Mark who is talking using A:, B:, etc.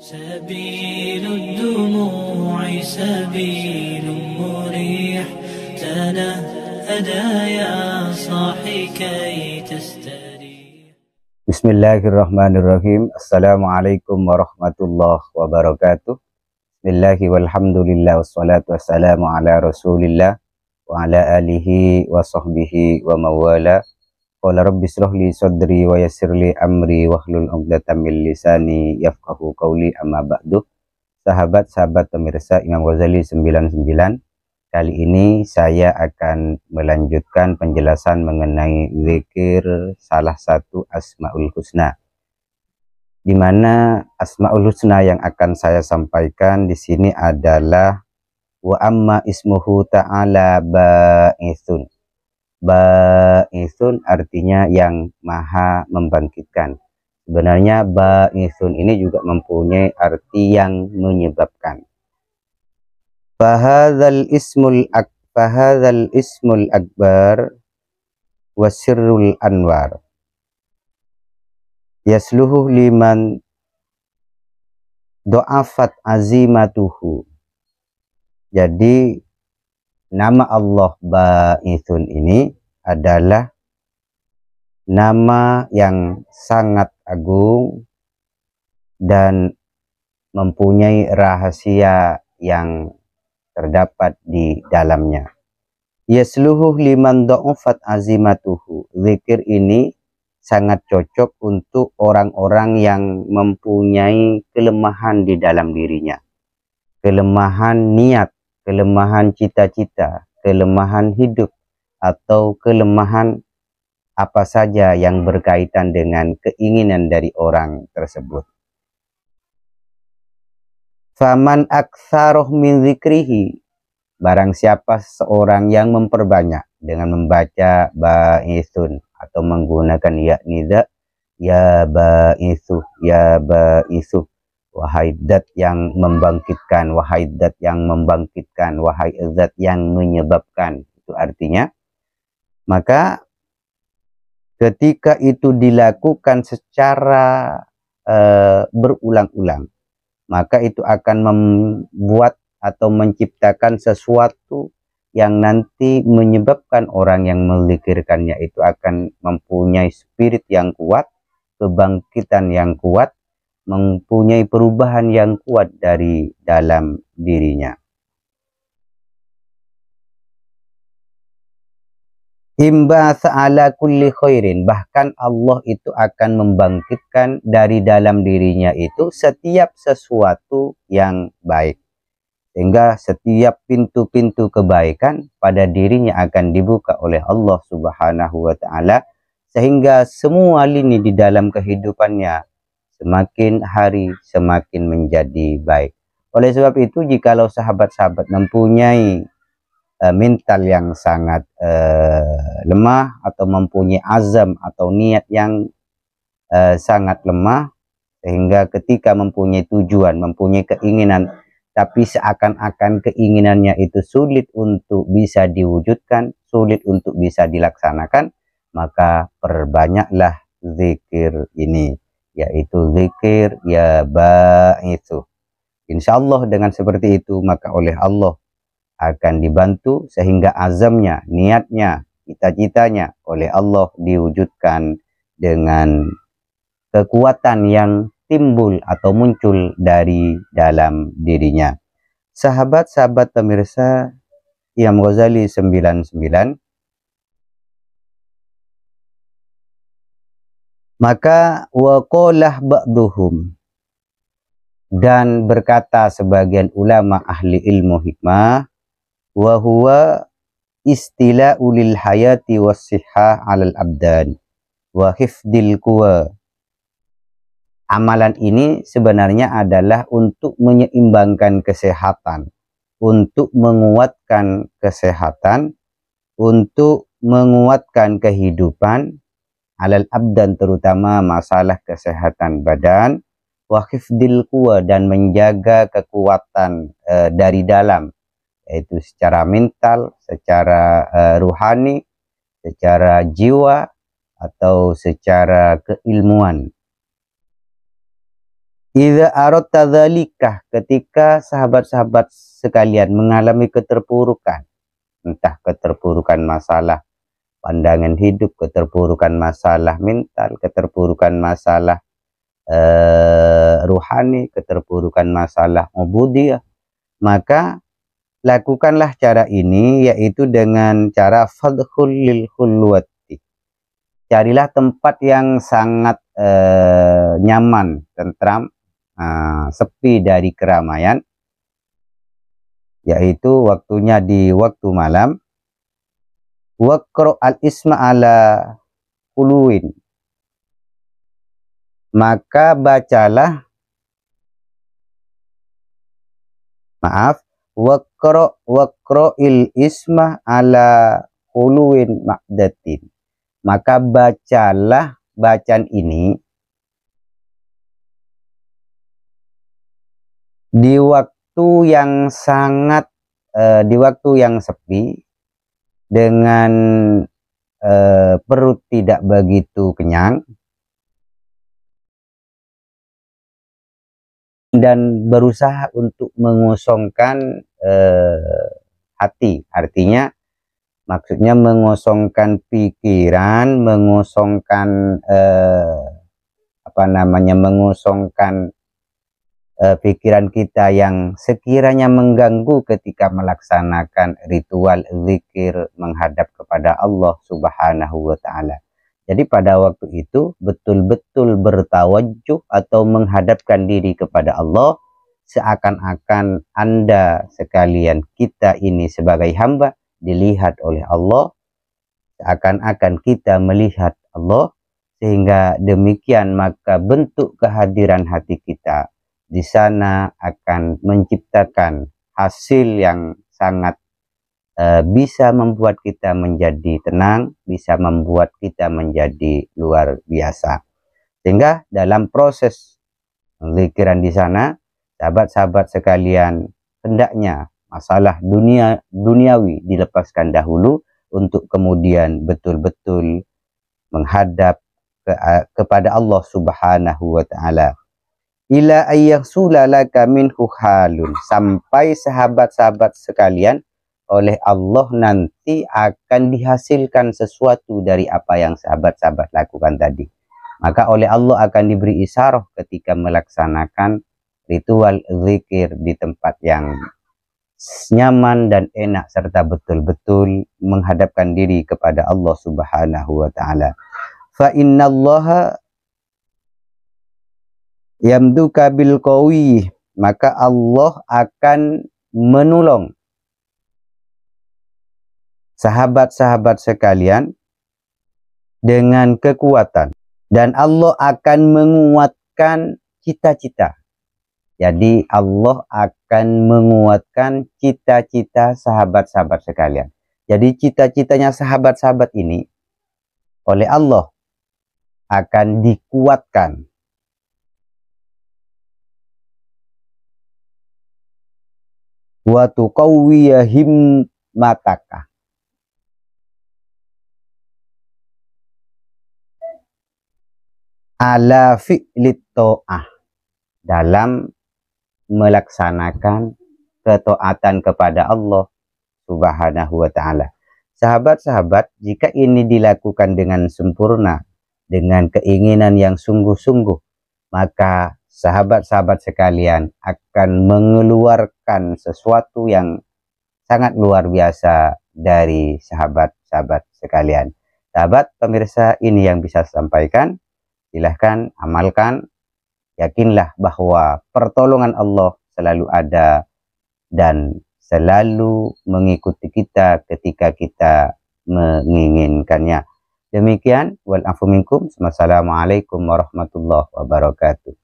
A: سبيل الدموع سبيل مريح تنا أدا يا صاحي كي تستريح بسم الله الرحمن الرحيم السلام عليكم ورحمة الله وبركاته بسم الله والحمد لله والصلاة والسلام على رسول الله وعلى آله وصحبه وموالاه Qala rabbi israh li sadri wa yassir li amri wa hlul 'uqdatam min lisani yafqahu qawli amma ba'du. Sahabat-sahabat pemirsa Imam Ghazali 99 kali ini saya akan melanjutkan penjelasan mengenai zikir salah satu Asmaul Husna. Di mana Asmaul Husna yang akan saya sampaikan di sini adalah wa amma ismuhu ta'ala ba'itsun Ba'isun artinya yang maha membangkitkan. Sebenarnya ba'isun ini juga mempunyai arti yang menyebabkan. Fahadhal ismul ak fahadzal ismul akbar wasirul anwar. Yasluhu liman do'afat azimatuhu. Jadi nama Allah Ba'ithun ini adalah nama yang sangat agung dan mempunyai rahasia yang terdapat di dalamnya. Ya Yasluhu liman do'ufat azimatuhu. Zikir ini sangat cocok untuk orang-orang yang mempunyai kelemahan di dalam dirinya. Kelemahan niat kelemahan cita-cita, kelemahan hidup, atau kelemahan apa saja yang berkaitan dengan keinginan dari orang tersebut. Faman aksaroh min zikrihi, barang siapa seorang yang memperbanyak dengan membaca ba'isun atau menggunakan yakni ya ba'isuh ya ba'isuh. Wahai dat yang membangkitkan, wahai dat yang membangkitkan, wahai zat yang menyebabkan. Itu artinya, maka ketika itu dilakukan secara uh, berulang-ulang, maka itu akan membuat atau menciptakan sesuatu yang nanti menyebabkan orang yang melikirkannya itu akan mempunyai spirit yang kuat, kebangkitan yang kuat, mempunyai perubahan yang kuat dari dalam dirinya. Imbas ala kulli khairin. Bahkan Allah itu akan membangkitkan dari dalam dirinya itu setiap sesuatu yang baik. Sehingga setiap pintu-pintu kebaikan pada dirinya akan dibuka oleh Allah subhanahu wa ta'ala. Sehingga semua lini di dalam kehidupannya semakin hari semakin menjadi baik. Oleh sebab itu, jikalau sahabat-sahabat mempunyai uh, mental yang sangat uh, lemah atau mempunyai azam atau niat yang uh, sangat lemah, sehingga ketika mempunyai tujuan, mempunyai keinginan, tapi seakan-akan keinginannya itu sulit untuk bisa diwujudkan, sulit untuk bisa dilaksanakan, maka perbanyaklah zikir ini yaitu zikir ya ba itu Insya Allah dengan seperti itu maka oleh Allah akan dibantu sehingga azamnya, niatnya, cita-citanya oleh Allah diwujudkan dengan kekuatan yang timbul atau muncul dari dalam dirinya. Sahabat-sahabat pemirsa Imam Ghazali 99 Maka waqalah ba'duhum dan berkata sebagian ulama ahli ilmu hikmah wa huwa istila'u lil hayati wassihah 'alal abdan wa hifdil quwa amalan ini sebenarnya adalah untuk menyeimbangkan kesehatan untuk menguatkan kesehatan untuk menguatkan kehidupan alal abdan terutama masalah kesehatan badan wakif hifdil dan menjaga kekuatan e, dari dalam yaitu secara mental, secara e, ruhani, secara jiwa atau secara keilmuan. Iza arot tazalikah ketika sahabat-sahabat sekalian mengalami keterpurukan entah keterpurukan masalah pandangan hidup, keterpurukan masalah mental, keterpurukan masalah eh, ruhani, keterpurukan masalah ubudiyah, maka lakukanlah cara ini yaitu dengan cara fadhul lil khulwati. Carilah tempat yang sangat eh, nyaman, tentram, eh, sepi dari keramaian yaitu waktunya di waktu malam Wakro al isma ala uluin. Maka bacalah maaf wakro wakro il isma ala uluin makdatin maka bacalah bacaan ini di waktu yang sangat eh, di waktu yang sepi dengan eh, perut tidak begitu kenyang dan berusaha untuk mengosongkan eh, hati artinya maksudnya mengosongkan pikiran mengosongkan eh, apa namanya mengosongkan Eh, pikiran kita yang sekiranya mengganggu ketika melaksanakan ritual zikir menghadap kepada Allah Subhanahu wa taala. Jadi pada waktu itu betul-betul bertawajuh atau menghadapkan diri kepada Allah seakan-akan Anda sekalian kita ini sebagai hamba dilihat oleh Allah seakan-akan kita melihat Allah sehingga demikian maka bentuk kehadiran hati kita di sana akan menciptakan hasil yang sangat e, bisa membuat kita menjadi tenang, bisa membuat kita menjadi luar biasa. Sehingga dalam proses pikiran di sana, sahabat-sahabat sekalian, hendaknya masalah dunia duniawi dilepaskan dahulu untuk kemudian betul-betul menghadap ke, eh, kepada Allah Subhanahu wa taala ila sulalaka minhu halun sampai sahabat-sahabat sekalian oleh Allah nanti akan dihasilkan sesuatu dari apa yang sahabat-sahabat lakukan tadi maka oleh Allah akan diberi isyarah ketika melaksanakan ritual zikir di tempat yang nyaman dan enak serta betul-betul menghadapkan diri kepada Allah Subhanahu wa taala. Fa innallaha yamduka bil kawi maka Allah akan menolong sahabat-sahabat sekalian dengan kekuatan dan Allah akan menguatkan cita-cita. Jadi Allah akan menguatkan cita-cita sahabat-sahabat sekalian. Jadi cita-citanya sahabat-sahabat ini oleh Allah akan dikuatkan wa tuqawwiyahim mataka ala fi'lit to'ah dalam melaksanakan ketaatan kepada Allah Subhanahu wa taala. Sahabat-sahabat, jika ini dilakukan dengan sempurna, dengan keinginan yang sungguh-sungguh, maka sahabat-sahabat sekalian akan mengeluarkan mendapatkan sesuatu yang sangat luar biasa dari sahabat-sahabat sekalian. Sahabat pemirsa ini yang bisa sampaikan. Silahkan amalkan. Yakinlah bahwa pertolongan Allah selalu ada dan selalu mengikuti kita ketika kita menginginkannya. Demikian, wal Wassalamualaikum warahmatullahi wabarakatuh.